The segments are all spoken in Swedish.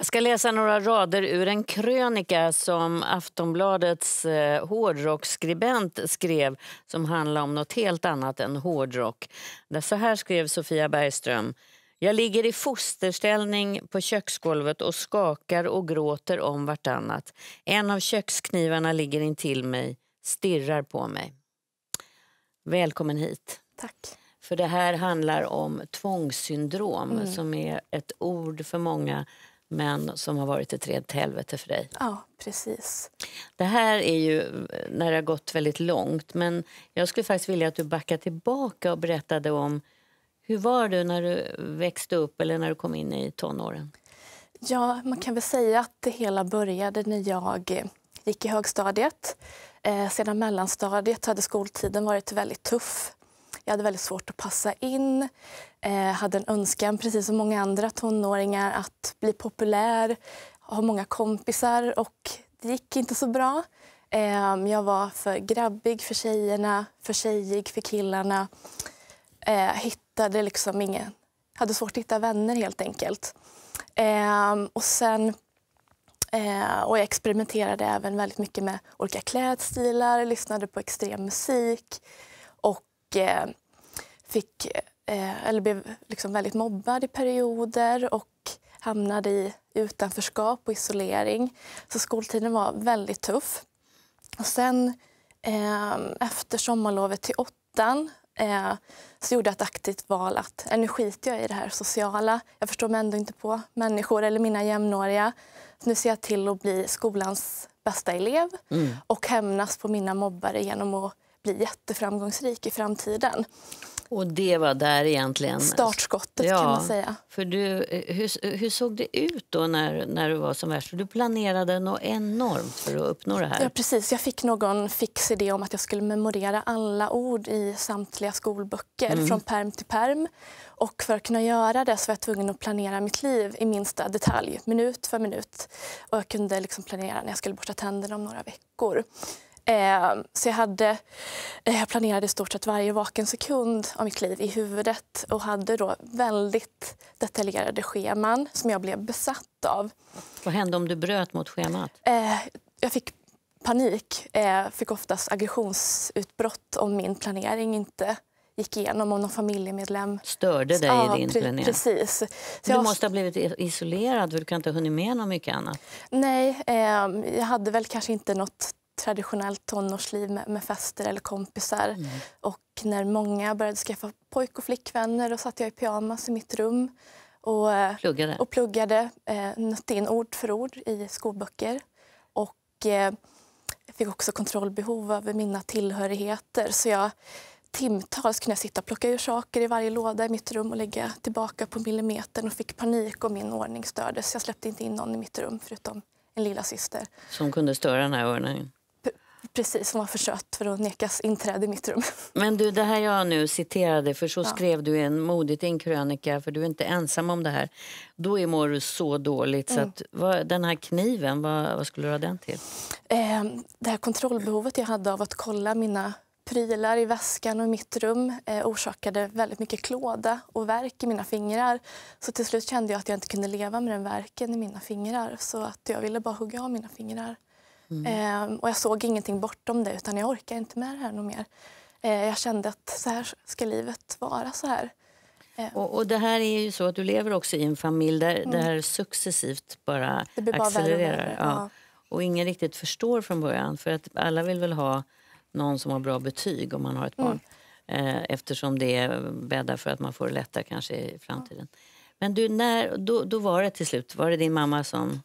Jag ska läsa några rader ur en krönika som Aftonbladets eh, hårdrocksskribent skrev som handlar om något helt annat än hårdrock. Så här skrev Sofia Bergström. Jag ligger i fosterställning på köksgolvet och skakar och gråter om vartannat. En av köksknivarna ligger intill mig, stirrar på mig. Välkommen hit. Tack. För det här handlar om tvångssyndrom mm. som är ett ord för många men som har varit ett rent helvete för dig. Ja, precis. Det här är ju eh, när det har gått väldigt långt, men jag skulle faktiskt vilja att du backar tillbaka och berättade om hur var du när du växte upp eller när du kom in i tonåren? Ja, man kan väl säga att det hela började när jag eh, gick i högstadiet. Eh, sedan mellanstadiet hade skoltiden varit väldigt tuff. Jag hade väldigt svårt att passa in. Eh, hade en önskan, precis som många andra tonåringar, att bli populär, ha många kompisar och det gick inte så bra. Eh, jag var för grabbig för tjejerna, för tjejig för killarna. Eh, hittade liksom ingen, hade svårt att hitta vänner helt enkelt. Eh, och sen Eh, och jag experimenterade även väldigt mycket med olika klädstilar, lyssnade på extrem musik och eh, fick, eh, eller blev liksom väldigt mobbad i perioder och hamnade i utanförskap och isolering. Så skoltiden var väldigt tuff. Och sen eh, efter sommarlovet till åttan eh, så gjorde jag ett aktivt val att äh, nu skiter jag i det här sociala. Jag förstår mig ändå inte på människor eller mina jämnåriga. Så nu ser jag till att bli skolans bästa elev mm. och hämnas på mina mobbare genom att bli jätteframgångsrik i framtiden. Och det var där egentligen... Startskottet ja, kan man säga. För du, eh, hur, hur såg det ut då när, när du var som värst? Du planerade något enormt för att uppnå det här. Ja, precis. Jag fick någon fix idé om att jag skulle memorera alla ord i samtliga skolböcker mm. från perm till perm. Och för att kunna göra det så var jag tvungen att planera mitt liv i minsta detalj, minut för minut. Och jag kunde liksom planera när jag skulle borsta tänderna om några veckor. Eh, så jag, hade, eh, jag planerade i stort sett varje vaken sekund av mitt liv i huvudet och hade då väldigt detaljerade scheman som jag blev besatt av. Vad hände om du bröt mot schemat? Eh, jag fick panik. Jag fick oftast aggressionsutbrott om min planering inte gick igenom om någon familjemedlem... Störde dig ja, i din planering? precis. Så du måste ha blivit isolerad, för du kan inte ha hunnit med något mycket annat? Nej, eh, jag hade väl kanske inte något traditionellt tonårsliv med, med fester eller kompisar. Mm. Och när många började skaffa pojk och flickvänner och satt jag i pyjamas i mitt rum och eh, pluggade, och pluggade eh, nötte in ord för ord i skolböcker. Och eh, fick också kontrollbehov över mina tillhörigheter. Så jag timtals kunde jag sitta och plocka ur saker i varje låda i mitt rum och lägga tillbaka på millimetern och fick panik och min ordning stördes. Jag släppte inte in någon i mitt rum förutom en lilla syster. Som kunde störa den här ordningen? Precis, som var försökt för att nekas inträde i mitt rum. Men du, det här jag nu citerade, för så ja. skrev du i en modigt din krönika, för du är inte ensam om det här. Då mår du så dåligt. Mm. Så att, vad, den här kniven, vad, vad, skulle du ha den till? Eh, det här kontrollbehovet jag hade av att kolla mina prylar i väskan och i mitt rum eh, orsakade väldigt mycket klåda och verk i mina fingrar. Så till slut kände jag att jag inte kunde leva med den verken i mina fingrar. Så att jag ville bara hugga av mina fingrar. Mm. Eh, och jag såg ingenting bortom det, utan jag orkar inte med det här något mer. Eh, jag kände att så här ska livet vara. så här. Eh. Och, och, det här är ju så att du lever också i en familj där mm. det här successivt bara, accelererar. Värre, ja. Och ingen riktigt förstår från början, för att alla vill väl ha någon som har bra betyg om man har ett mm. barn. Mm. Eftersom det bäddar för att man får det lättare kanske i framtiden. Ja. Men du, när, då, då var det till slut, var det din mamma som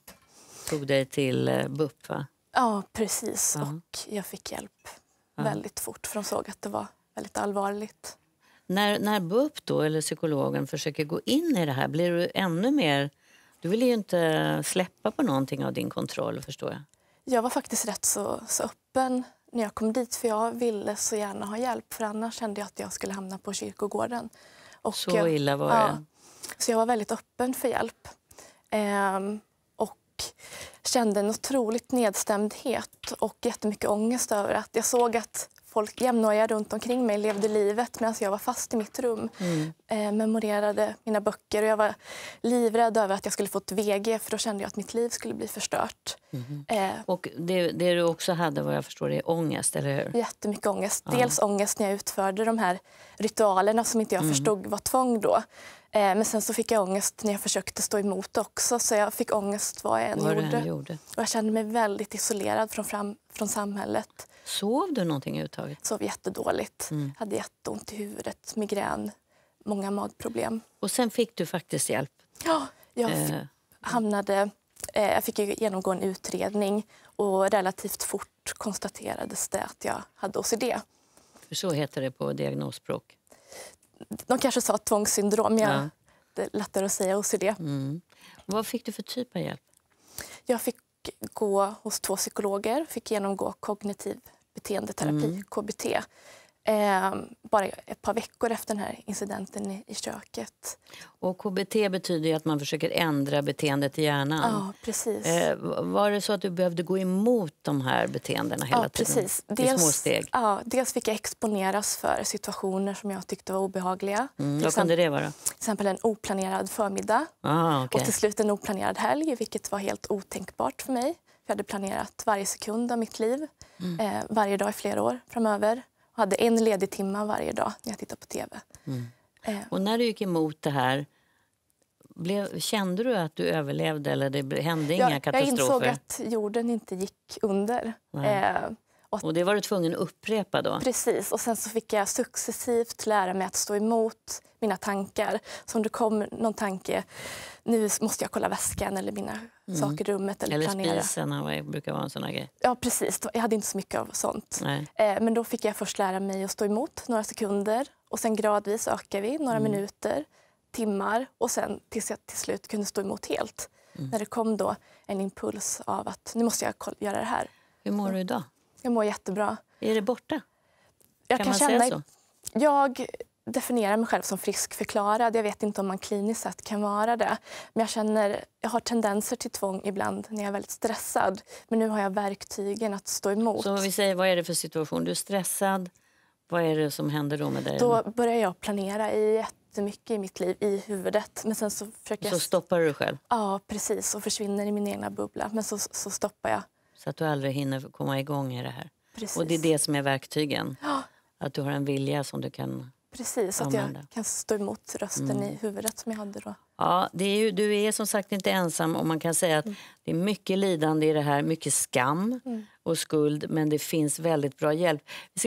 tog dig till BUP? Va? Ja, precis. Mm. Och jag fick hjälp mm. väldigt fort, för de såg att det var väldigt allvarligt. När, när BUP då, eller psykologen försöker gå in i det här, blir du ännu mer... Du vill ju inte släppa på någonting av din kontroll, förstår jag. Jag var faktiskt rätt så, så öppen när jag kom dit, för jag ville så gärna ha hjälp. För annars kände jag att jag skulle hamna på kyrkogården. Och, så illa var ja, Så jag var väldigt öppen för hjälp. Ehm, och kände en otroligt nedstämdhet och jättemycket ångest över att jag såg att folk jämnåriga runt omkring mig levde livet medan jag var fast i mitt rum. Mm. Eh, memorerade mina böcker och jag var livrädd över att jag skulle få ett VG för då kände jag att mitt liv skulle bli förstört. Mm. Eh, och det, det, du också hade vad jag förstår är ångest, eller hur? Jättemycket ångest. Ja. Dels ångest när jag utförde de här ritualerna som inte jag mm. förstod var tvång då. Eh, men sen så fick jag ångest när jag försökte stå emot också. Så jag fick ångest vad jag än vad gjorde. gjorde. Och jag kände mig väldigt isolerad från, fram, från samhället. Sov du någonting överhuvudtaget? Sov jättedåligt. Mm. Hade jätteont i huvudet, migrän, många magproblem. Och sen fick du faktiskt hjälp? Ja, jag eh. hamnade... Eh, jag fick genomgå en utredning och relativt fort konstaterades det att jag hade OCD. För så heter det på diagnosspråk? de kanske sa tvångssyndrom. ja. Det är lättare att säga OCD. Mm. Vad fick du för typ av hjälp? Jag fick gå hos två psykologer, fick genomgå kognitiv beteendeterapi, mm. KBT. Eh, bara ett par veckor efter den här incidenten i, i köket. Och KBT betyder att man försöker ändra beteendet i hjärnan. Ja, precis. Eh, var det så att du behövde gå emot de här beteendena hela ja, tiden? Dels, I små steg? Ja, dels fick jag exponeras för situationer som jag tyckte var obehagliga. Mm, vad kunde det vara? Till exempel en oplanerad förmiddag ah, okay. och till slut en oplanerad helg, vilket var helt otänkbart för mig. Jag hade planerat varje sekund av mitt liv, mm. eh, varje dag i flera år framöver. Jag hade en ledig timme varje dag när jag tittade på tv. Mm. Eh. Och när du gick emot det här, blev, kände du att du överlevde eller det hände jag, katastrofer? Jag insåg att jorden inte gick under. Eh, och, och, det var du tvungen att upprepa då? Precis, och sen så fick jag successivt lära mig att stå emot mina tankar. Så om kom någon tanke, nu måste jag kolla väskan eller mina mm. saker i rummet. Eller, eller planera. spisen brukar vara en sån grej. Ja, precis. Jag hade inte så mycket av sånt. Nej. Eh, men då fick jag först lära mig att stå emot några sekunder och sen gradvis ökar vi några mm. minuter, timmar och sen tills jag till slut kunde stå emot helt. Mm. När det kom då en impuls av att nu måste jag göra det här. Hur mår du idag? Jag mår jättebra. Är det borta? Jag kan, kan man säga så? Jag definiera mig själv som friskförklarad. Jag vet inte om man kliniskt sett kan vara det. Men jag, känner, jag har tendenser till tvång ibland när jag är väldigt stressad. Men nu har jag verktygen att stå emot. Så vi säger, vad är det för situation? Du är stressad. Vad är det som händer då med dig? Då börjar jag planera i jättemycket i mitt liv, i huvudet. Men sen så försöker så jag... stoppar du själv? Ja, precis. Och försvinner i min egna bubbla. Men så, så stoppar jag. Så att du aldrig hinner komma igång i det här? Precis. Och det är det som är verktygen? Ja. Att du har en vilja som du kan Precis, att jag kan stå emot rösten mm. i huvudet som jag hade då. Ja, det är ju, du är som sagt inte ensam och man kan säga att mm. det är mycket lidande i det här, mycket skam mm. och skuld, men det finns väldigt bra hjälp.